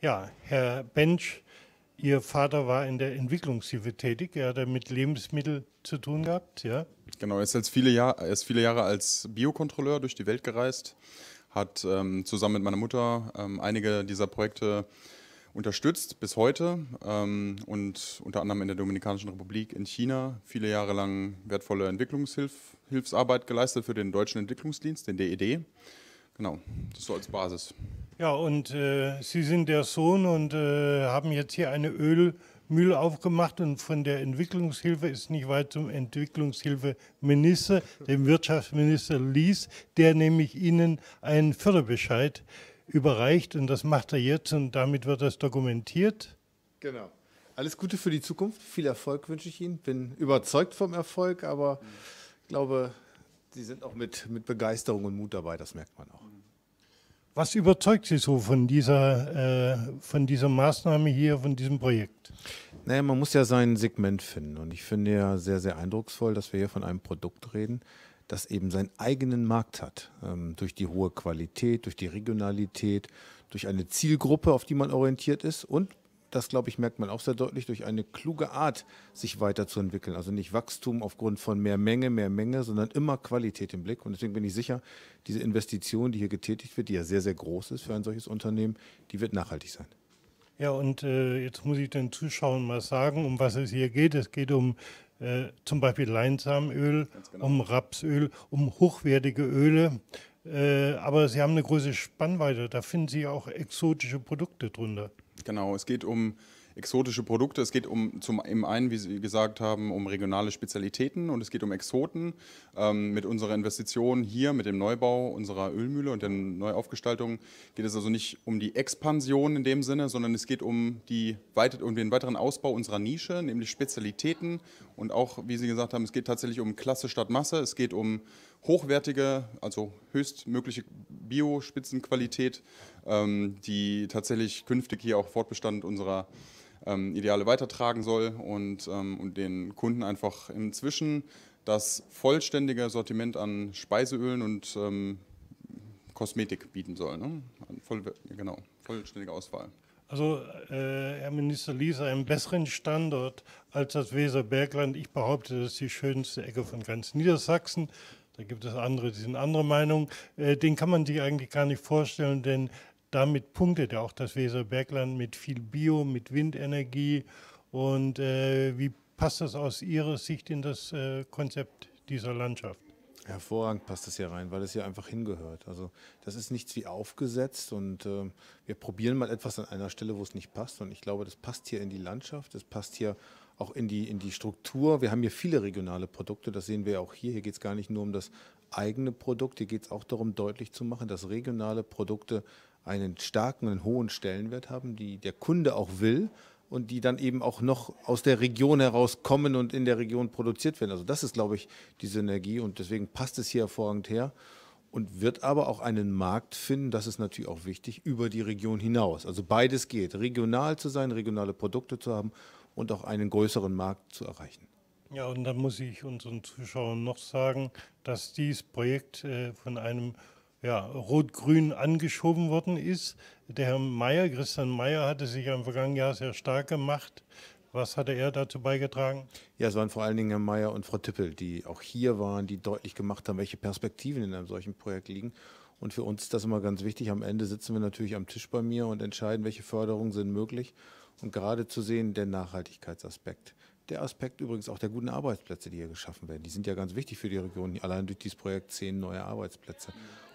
Ja, Herr Bench, Ihr Vater war in der Entwicklungshilfe tätig. Er hat mit Lebensmitteln zu tun gehabt, ja? Genau, er ist, jetzt viele, Jahr, ist viele Jahre als Biokontrolleur durch die Welt gereist, hat ähm, zusammen mit meiner Mutter ähm, einige dieser Projekte unterstützt bis heute ähm, und unter anderem in der Dominikanischen Republik in China viele Jahre lang wertvolle Entwicklungshilfsarbeit geleistet für den Deutschen Entwicklungsdienst, den DED. E genau, das so als Basis. Ja, und äh, Sie sind der Sohn und äh, haben jetzt hier eine Ölmühle aufgemacht und von der Entwicklungshilfe ist nicht weit zum Entwicklungshilfeminister, dem Wirtschaftsminister Lies, der nämlich Ihnen einen Förderbescheid überreicht und das macht er jetzt und damit wird das dokumentiert. Genau. Alles Gute für die Zukunft, viel Erfolg wünsche ich Ihnen. Bin überzeugt vom Erfolg, aber ich glaube, Sie sind auch mit, mit Begeisterung und Mut dabei, das merkt man auch. Was überzeugt Sie so von dieser, äh, von dieser Maßnahme hier, von diesem Projekt? Naja, man muss ja sein Segment finden. Und ich finde ja sehr, sehr eindrucksvoll, dass wir hier von einem Produkt reden, das eben seinen eigenen Markt hat. Ähm, durch die hohe Qualität, durch die Regionalität, durch eine Zielgruppe, auf die man orientiert ist und das, glaube ich, merkt man auch sehr deutlich durch eine kluge Art, sich weiterzuentwickeln. Also nicht Wachstum aufgrund von mehr Menge, mehr Menge, sondern immer Qualität im Blick. Und deswegen bin ich sicher, diese Investition, die hier getätigt wird, die ja sehr, sehr groß ist für ein solches Unternehmen, die wird nachhaltig sein. Ja, und äh, jetzt muss ich den Zuschauern mal sagen, um was es hier geht. Es geht um äh, zum Beispiel Leinsamenöl, genau. um Rapsöl, um hochwertige Öle. Äh, aber sie haben eine große Spannweite. Da finden Sie auch exotische Produkte drunter. Genau, es geht um exotische Produkte. Es geht um zum im einen, wie Sie gesagt haben, um regionale Spezialitäten und es geht um Exoten. Ähm, mit unserer Investition hier, mit dem Neubau unserer Ölmühle und der Neuaufgestaltung geht es also nicht um die Expansion in dem Sinne, sondern es geht um, die, um den weiteren Ausbau unserer Nische, nämlich Spezialitäten und auch, wie Sie gesagt haben, es geht tatsächlich um Klasse statt Masse. Es geht um hochwertige, also höchstmögliche Bio-Spitzenqualität, ähm, die tatsächlich künftig hier auch Fortbestand unserer ähm, Ideale weitertragen soll und, ähm, und den Kunden einfach inzwischen das vollständige Sortiment an Speiseölen und ähm, Kosmetik bieten soll. Ne? Voll, genau, vollständige Auswahl. Also, äh, Herr Minister Lies, einen besseren Standort als das Weserbergland. Ich behaupte, das ist die schönste Ecke von ganz Niedersachsen. Da gibt es andere, die sind andere Meinung. Äh, den kann man sich eigentlich gar nicht vorstellen, denn damit punktet auch das Weserbergland mit viel Bio, mit Windenergie. Und äh, wie passt das aus Ihrer Sicht in das äh, Konzept dieser Landschaft? Hervorragend passt das hier rein, weil es hier einfach hingehört. Also das ist nichts wie aufgesetzt und äh, wir probieren mal etwas an einer Stelle, wo es nicht passt. Und ich glaube, das passt hier in die Landschaft, das passt hier auch in die, in die Struktur. Wir haben hier viele regionale Produkte, das sehen wir auch hier. Hier geht es gar nicht nur um das eigene Produkt, hier geht es auch darum, deutlich zu machen, dass regionale Produkte einen starken, einen hohen Stellenwert haben, die der Kunde auch will und die dann eben auch noch aus der Region herauskommen und in der Region produziert werden. Also das ist, glaube ich, die Synergie und deswegen passt es hier hervorragend her und wird aber auch einen Markt finden, das ist natürlich auch wichtig, über die Region hinaus. Also beides geht, regional zu sein, regionale Produkte zu haben und auch einen größeren Markt zu erreichen. Ja, und dann muss ich unseren Zuschauern noch sagen, dass dieses Projekt äh, von einem ja, rot-grün angeschoben worden ist. Der Herr Mayer, Christian Mayer, hatte sich im vergangenen Jahr sehr stark gemacht. Was hatte er dazu beigetragen? Ja, es waren vor allen Dingen Herr Mayer und Frau Tippel, die auch hier waren, die deutlich gemacht haben, welche Perspektiven in einem solchen Projekt liegen. Und für uns ist das immer ganz wichtig. Am Ende sitzen wir natürlich am Tisch bei mir und entscheiden, welche Förderungen sind möglich. Und gerade zu sehen, der Nachhaltigkeitsaspekt. Der Aspekt übrigens auch der guten Arbeitsplätze, die hier geschaffen werden. Die sind ja ganz wichtig für die Region. Allein durch dieses Projekt zehn neue Arbeitsplätze.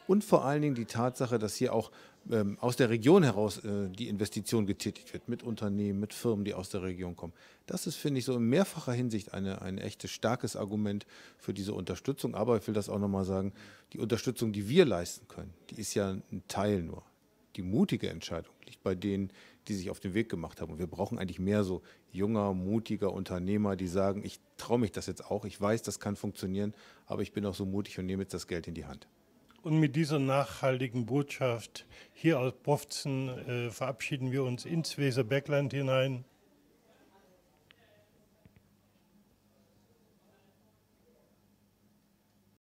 Und vor allen Dingen die Tatsache, dass hier auch ähm, aus der Region heraus äh, die Investition getätigt wird, mit Unternehmen, mit Firmen, die aus der Region kommen. Das ist, finde ich, so in mehrfacher Hinsicht eine, ein echtes starkes Argument für diese Unterstützung. Aber ich will das auch nochmal sagen, die Unterstützung, die wir leisten können, die ist ja ein Teil nur. Die mutige Entscheidung liegt bei denen, die sich auf den Weg gemacht haben. Und wir brauchen eigentlich mehr so junger, mutiger Unternehmer, die sagen, ich traue mich das jetzt auch, ich weiß, das kann funktionieren, aber ich bin auch so mutig und nehme jetzt das Geld in die Hand. Und mit dieser nachhaltigen Botschaft hier aus Bofzen äh, verabschieden wir uns ins Weserbergland hinein.